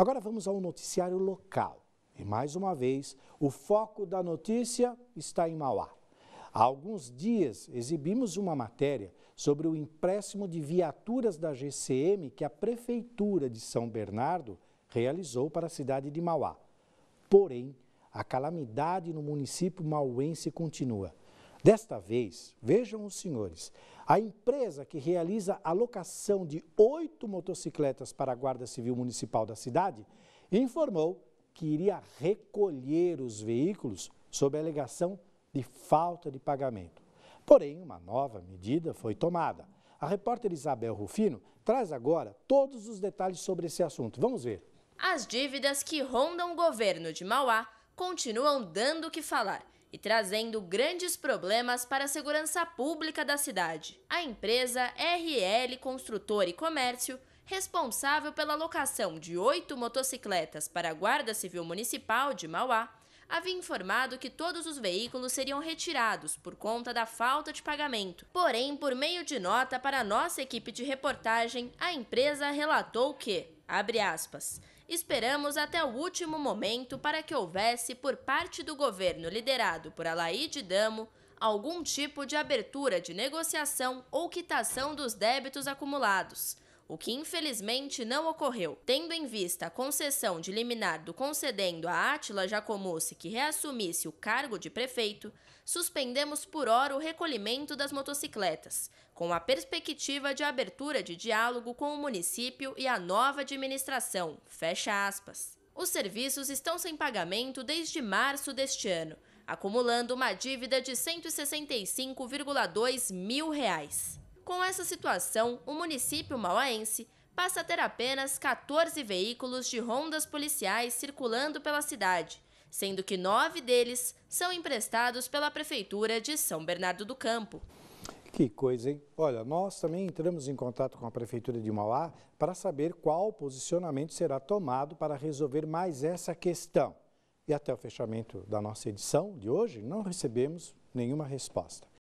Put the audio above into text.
Agora vamos ao noticiário local. E mais uma vez, o foco da notícia está em Mauá. Há alguns dias exibimos uma matéria sobre o empréstimo de viaturas da GCM que a Prefeitura de São Bernardo realizou para a cidade de Mauá. Porém, a calamidade no município mauense continua. Desta vez, vejam os senhores, a empresa que realiza a locação de oito motocicletas para a Guarda Civil Municipal da cidade informou que iria recolher os veículos sob a alegação de falta de pagamento. Porém, uma nova medida foi tomada. A repórter Isabel Rufino traz agora todos os detalhes sobre esse assunto. Vamos ver. As dívidas que rondam o governo de Mauá continuam dando o que falar e trazendo grandes problemas para a segurança pública da cidade. A empresa RL Construtor e Comércio, responsável pela locação de oito motocicletas para a Guarda Civil Municipal de Mauá, havia informado que todos os veículos seriam retirados por conta da falta de pagamento. Porém, por meio de nota para nossa equipe de reportagem, a empresa relatou que, abre aspas, esperamos até o último momento para que houvesse, por parte do governo liderado por Alaide Damo, algum tipo de abertura de negociação ou quitação dos débitos acumulados o que infelizmente não ocorreu. Tendo em vista a concessão de liminar do concedendo a Átila Jacomucci que reassumisse o cargo de prefeito, suspendemos por hora o recolhimento das motocicletas, com a perspectiva de abertura de diálogo com o município e a nova administração. Fecha aspas. Os serviços estão sem pagamento desde março deste ano, acumulando uma dívida de 165,2 mil reais. Com essa situação, o município mauaense passa a ter apenas 14 veículos de rondas policiais circulando pela cidade, sendo que nove deles são emprestados pela Prefeitura de São Bernardo do Campo. Que coisa, hein? Olha, nós também entramos em contato com a Prefeitura de Mauá para saber qual posicionamento será tomado para resolver mais essa questão. E até o fechamento da nossa edição de hoje, não recebemos nenhuma resposta.